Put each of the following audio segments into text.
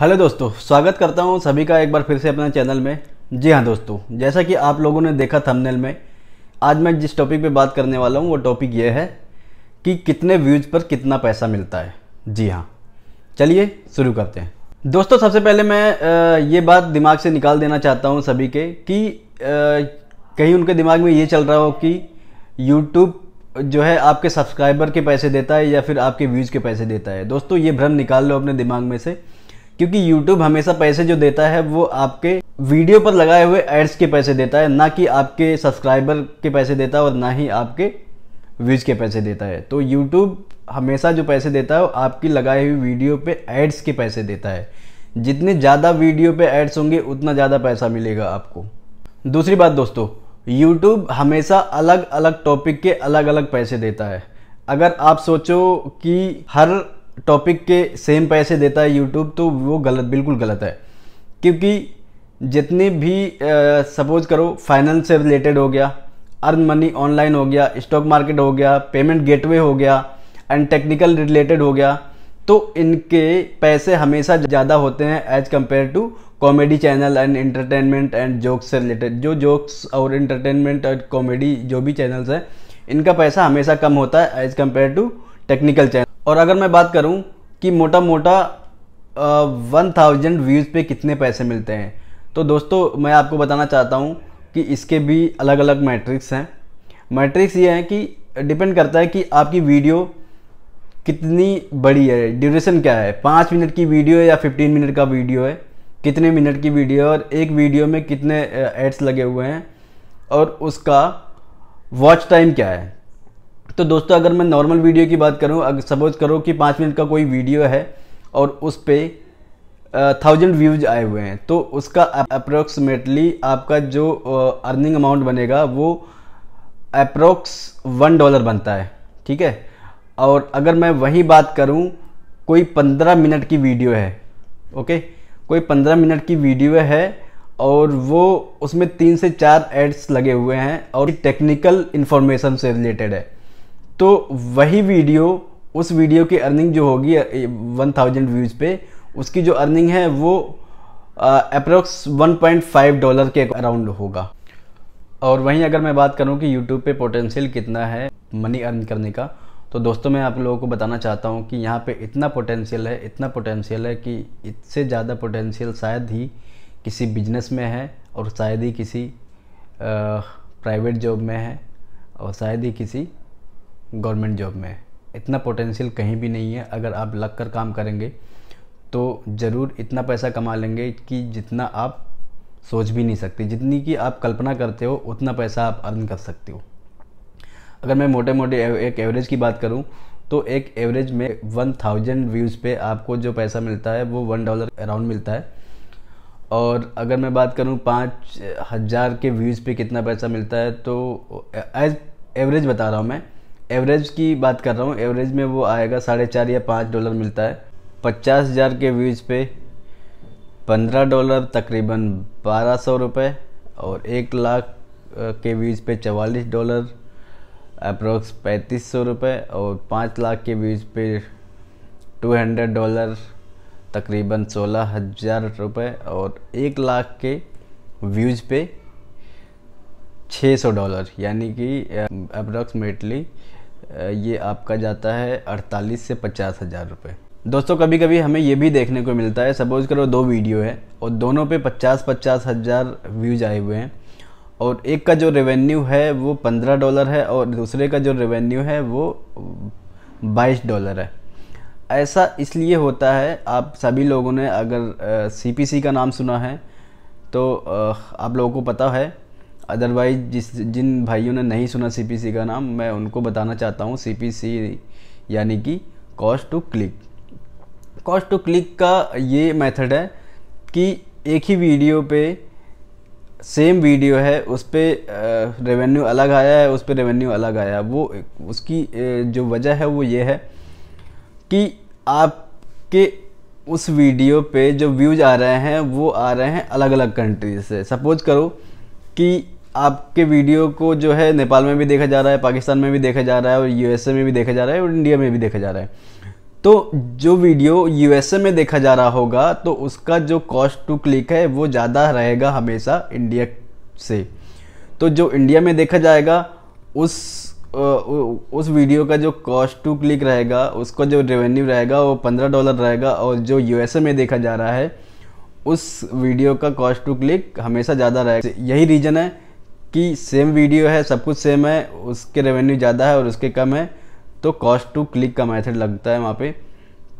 hello दोस्तों स्वागत करता हूं सभी का एक बार फिर से अपने चैनल में जी हाँ दोस्तों जैसा कि आप लोगों ने देखा थंबनेल में आज मैं जिस टॉपिक पे बात करने वाला हूं वो टॉपिक ये है कि कितने व्यूज़ पर कितना पैसा मिलता है जी हाँ चलिए शुरू करते हैं दोस्तों सबसे पहले मैं ये बात दिमाग से निकाल देना चाहता हूँ सभी के कि कहीं उनके दिमाग में ये चल रहा हो कि यूट्यूब जो है आपके सब्सक्राइबर के पैसे देता है या फिर आपके व्यूज़ के पैसे देता है दोस्तों ये भ्रम निकाल लो अपने दिमाग में से क्योंकि YouTube हमेशा पैसे जो देता है वो आपके वीडियो पर लगाए हुए एड्स के पैसे देता है ना कि आपके सब्सक्राइबर के पैसे देता है और ना ही आपके व्यूज के पैसे देता है तो YouTube हमेशा जो पैसे देता है वो आपकी लगाई हुई वीडियो पे एड्स के पैसे देता है जितने ज़्यादा वीडियो पे एड्स होंगे उतना ज़्यादा पैसा मिलेगा आपको दूसरी बात दोस्तों YouTube हमेशा अलग अलग टॉपिक के अलग अलग पैसे देता है अगर आप सोचो कि हर टॉपिक के सेम पैसे देता है यूट्यूब तो वो गलत बिल्कुल गलत है क्योंकि जितने भी सपोज करो फाइनेंस से रिलेटेड हो गया अर्न मनी ऑनलाइन हो गया स्टॉक मार्केट हो गया पेमेंट गेटवे हो गया एंड टेक्निकल रिलेटेड हो गया तो इनके पैसे हमेशा ज़्यादा होते हैं as compare to comedy channel and entertainment and jokes से रिलेटेड जो जोक्स और इंटरटेनमेंट और कॉमेडी जो भी चैनल्स हैं इनका पैसा हमेशा कम होता है as compare to technical channel और अगर मैं बात करूँ कि मोटा मोटा वन थाउजेंड व्यूज़ पे कितने पैसे मिलते हैं तो दोस्तों मैं आपको बताना चाहता हूँ कि इसके भी अलग अलग मैट्रिक्स हैं मैट्रिक्स ये हैं कि डिपेंड करता है कि आपकी वीडियो कितनी बड़ी है ड्यूरेशन क्या है पाँच मिनट की वीडियो है या फिफ्टीन मिनट का वीडियो है कितने मिनट की वीडियो है और एक वीडियो में कितने एड्स लगे हुए हैं और उसका वॉच टाइम क्या है तो दोस्तों अगर मैं नॉर्मल वीडियो की बात करूँ अगर सपोज करो कि पाँच मिनट का कोई वीडियो है और उस पर थाउजेंड व्यूज आए हुए हैं तो उसका अप्रोक्सीमेटली आपका जो अर्निंग अमाउंट बनेगा वो अप्रोक्स वन डॉलर बनता है ठीक है और अगर मैं वही बात करूं कोई पंद्रह मिनट की वीडियो है ओके कोई पंद्रह मिनट की वीडियो है और वो उसमें तीन से चार एड्स लगे हुए हैं और टेक्निकल इन्फॉर्मेशन से रिलेटेड है तो वही वीडियो उस वीडियो की अर्निंग जो होगी वन थाउजेंड व्यूज़ पे उसकी जो अर्निंग है वो approx one point five dollar के अराउंड होगा और वहीं अगर मैं बात करूं कि यूट्यूब पे पोटेंशियल कितना है मनी अर्न करने का तो दोस्तों मैं आप लोगों को बताना चाहता हूं कि यहाँ पे इतना पोटेंशियल है इतना पोटेंशियल है कि इससे ज़्यादा पोटेंशियल शायद ही किसी बिजनेस में है और शायद ही किसी प्राइवेट जॉब में है और शायद ही किसी गवर्नमेंट जॉब में इतना पोटेंशियल कहीं भी नहीं है अगर आप लग कर काम करेंगे तो ज़रूर इतना पैसा कमा लेंगे कि जितना आप सोच भी नहीं सकते जितनी कि आप कल्पना करते हो उतना पैसा आप अर्न कर सकते हो अगर मैं मोटे मोटे एक एवरेज की बात करूं तो एक एवरेज में वन थाउजेंड व्यूज़ पे आपको जो पैसा मिलता है वो वन डॉलर अराउंड मिलता है और अगर मैं बात करूं पाँच हज़ार के व्यूज़ पे कितना पैसा मिलता है तो एज एवरेज बता रहा हूं मैं एवरेज की बात कर रहा हूँ एवरेज में वो आएगा साढ़े चार या पाँच डॉलर मिलता है पचास हज़ार के व्यूज़ पे पंद्रह डॉलर तकरीबन बारह सौ रुपये और एक लाख के व्यूज़ पे चवालीस डॉलर अप्रोक्स पैंतीस सौ रुपये और पाँच लाख के व्यूज़ पे टू हंड्रेड डॉलर तकरीबन सोलह हज़ार रुपये और एक लाख के व्यूज़ पे छः सौ डॉलर यानी कि अप्रोक्सीमेटली ये आपका जाता है अड़तालीस से पचास हज़ार रुपये दोस्तों कभी कभी हमें ये भी देखने को मिलता है सपोज़ करो दो वीडियो है और दोनों पे पचास पचास हज़ार व्यूज आए हुए हैं और एक का जो रेवेन्यू है वो पंद्रह डॉलर है और दूसरे का जो रेवेन्यू है वो बाईस डॉलर है ऐसा इसलिए होता है आप सभी लोगों ने अगर सी का नाम सुना है तो आप लोगों को पता है अदरवाइज जिस जिन भाइयों ने नहीं सुना सीपीसी का नाम मैं उनको बताना चाहता हूँ सीपीसी यानी कि cost to click cost to click का ये मेथड है कि एक ही वीडियो पे सेम वीडियो है उस पर रेवेन्यू अलग आया है उस पर रेवेन्यू अलग आया वो उसकी जो वजह है वो ये है कि आपके उस वीडियो पे जो व्यूज आ रहे हैं वो आ रहे हैं अलग अलग कंट्रीज से सपोज करो कि आपके वीडियो को जो है नेपाल में भी देखा जा रहा है पाकिस्तान में भी देखा जा रहा है और यूएसए में भी देखा जा रहा है और इंडिया में भी देखा जा रहा है तो जो वीडियो यूएसए में देखा जा रहा होगा तो उसका जो कॉस्ट टू क्लिक है वो ज़्यादा रहेगा हमेशा इंडिया से तो जो इंडिया में देखा जाएगा उस उस वीडियो का जो कॉस्ट टू क्लिक रहेगा उसका जो रेवेन्यू रहेगा वो पंद्रह डॉलर रहेगा और जो यूएसए में देखा जा रहा है उस वीडियो का कॉस्ट टू क्लिक हमेशा ज़्यादा रहेगा यही रीज़न है कि सेम वीडियो है सब कुछ सेम है उसके रेवेन्यू ज़्यादा है और उसके कम है तो कॉस्ट टू क्लिक का मेथड लगता है वहाँ पे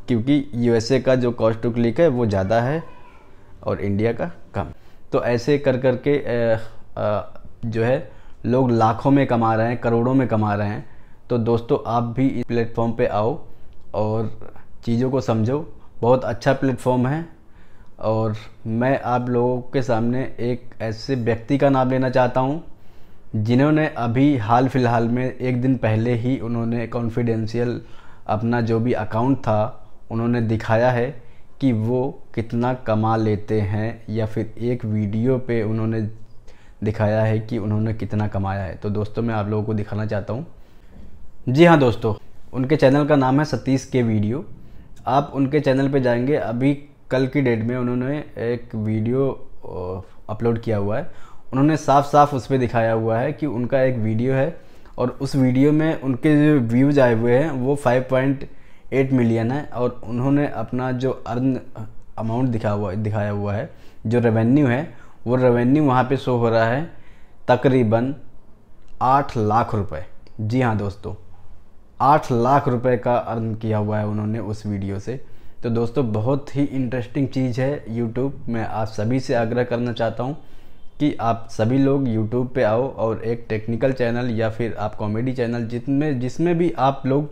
क्योंकि यूएसए का जो कॉस्ट टू क्लिक है वो ज़्यादा है और इंडिया का कम तो ऐसे कर कर के जो है लोग लाखों में कमा रहे हैं करोड़ों में कमा रहे हैं तो दोस्तों आप भी इस प्लेटफॉर्म पे आओ और चीज़ों को समझो बहुत अच्छा प्लेटफॉर्म है और मैं आप लोगों के सामने एक ऐसे व्यक्ति का नाम लेना चाहता हूँ जिन्होंने अभी हाल फिलहाल में एक दिन पहले ही उन्होंने कॉन्फिडेंशियल अपना जो भी अकाउंट था उन्होंने दिखाया है कि वो कितना कमा लेते हैं या फिर एक वीडियो पे उन्होंने दिखाया है कि उन्होंने कितना कमाया है तो दोस्तों मैं आप लोगों को दिखाना चाहता हूँ जी हाँ दोस्तों उनके चैनल का नाम है सतीश के वीडियो आप उनके चैनल पे जाएंगे अभी कल की डेट में उन्होंने एक वीडियो अपलोड किया हुआ है उन्होंने साफ साफ उस पर दिखाया हुआ है कि उनका एक वीडियो है और उस वीडियो में उनके जो व्यूज आए हुए हैं वो 5.8 मिलियन है और उन्होंने अपना जो अर्न अमाउंट दिखा हुआ दिखाया हुआ है जो रेवेन्यू है वो रेवेन्यू वहाँ पे शो हो रहा है तकरीबन आठ लाख रुपए जी हाँ दोस्तों आठ लाख रुपए का अर्न किया हुआ है उन्होंने उस वीडियो से तो दोस्तों बहुत ही इंटरेस्टिंग चीज़ है यूट्यूब मैं आप सभी से आग्रह करना चाहता हूँ कि आप सभी लोग यूट्यूब पे आओ और एक टेक्निकल चैनल या फिर आप कॉमेडी चैनल जिसमें जिसमें भी आप लोग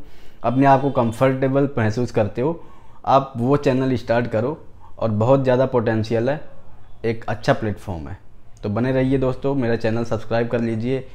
अपने आप को कंफर्टेबल महसूस करते हो आप वो चैनल स्टार्ट करो और बहुत ज़्यादा पोटेंशियल है एक अच्छा प्लेटफॉर्म है तो बने रहिए दोस्तों मेरा चैनल सब्सक्राइब कर लीजिए